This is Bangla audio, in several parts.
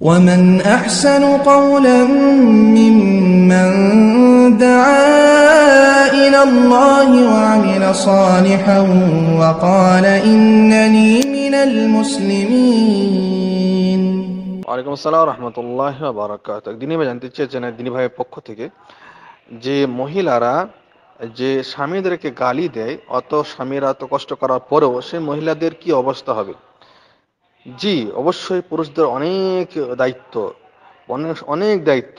ومن أحسن قولا ممن دعا إلى الله وعمل صالحا وقال إنني من المسلمين ওয়ালাইকুম আসসালাম রহমতুল্লাহ বারাকাত দিনী ভাই জানতে চেয়েছেন দিনী ভাইয়ের পক্ষ থেকে যে মহিলারা যে স্বামীদেরকে গালি দেয় অত স্বামীরা অত কষ্ট করার পরেও সেই মহিলাদের কি অবস্থা হবে জি অবশ্যই পুরুষদের অনেক দায়িত্ব অনেক অনেক দায়িত্ব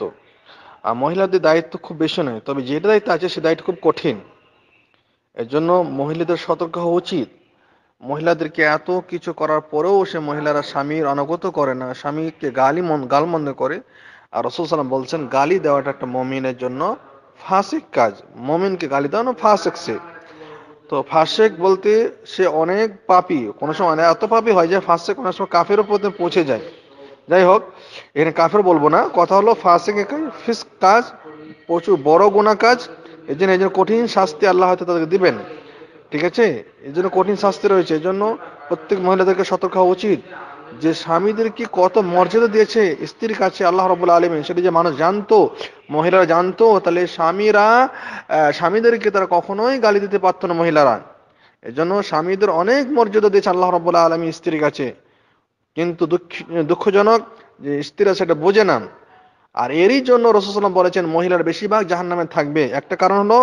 আর মহিলাদের দায়িত্ব খুব বেশি নয় তবে যে দায়িত্ব আছে সে দায়িত্ব খুব কঠিন এর জন্য মহিলাদের সতর্ক হওয়া উচিত মহিলাদেরকে এত কিছু করার পরেও সে মহিলারা স্বামীর অনগত করে না স্বামীকে গালি মন গাল মন্দ করে আর রসুল সালাম বলছেন গালি দেওয়াটা একটা মমিনের জন্য ফাঁসিক কাজ মমিনকে গালি দেওয়ানো ফাঁসিক সে তো ফাসেক বলতে সে অনেক পাপি কোনো সময় এত পাপি হয় যে ফাসেক কোনো সময় কাফের ওপর পৌঁছে যায় যাই হোক এখানে কাফের বলবো না কথা হলো ফাসেক ফিস কাজ প্রচুর বড় গোনা কাজ এই জন্য এই জন্য কঠিন শাস্তি আল্লাহ হয়তো তাদেরকে দিবেন ঠিক আছে এই জন্য কঠিন শাস্তি রয়েছে এই জন্য প্রত্যেক মহিলাদেরকে সতর্ক হওয়া উচিত যে স্বামীদেরকে কত মর্যাদা দিয়েছে স্ত্রীর কাছে আল্লাহ রবুল্লা আলমিন সেটা যে মানুষ জানতো মহিলারা জানতো তাহলে স্বামীরা স্বামীদেরকে তারা কখনোই গালি দিতে পারতো না মহিলারা এজন্য স্বামীদের অনেক মর্যাদা দিয়েছে আল্লাহ রবুল্লা আলমী স্ত্রীর কাছে কিন্তু দুঃখজনক যে স্ত্রীরা সেটা বোঝে না আর এরই জন্য রসুলাম বলেছেন মহিলার বেশিরভাগ জাহান নামে থাকবে একটা কারণ হলো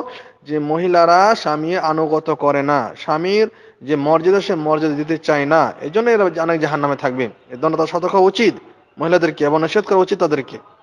যে মহিলারা স্বামী আনুগত করে না স্বামীর যে মর্যাদা সে মর্যাদা দিতে চায় না এই জন্য এরা অনেক জাহান নামে থাকবে এর জন্য তার সতর্ক উচিত মহিলাদেরকে এবং নিষেধ করা উচিত তাদেরকে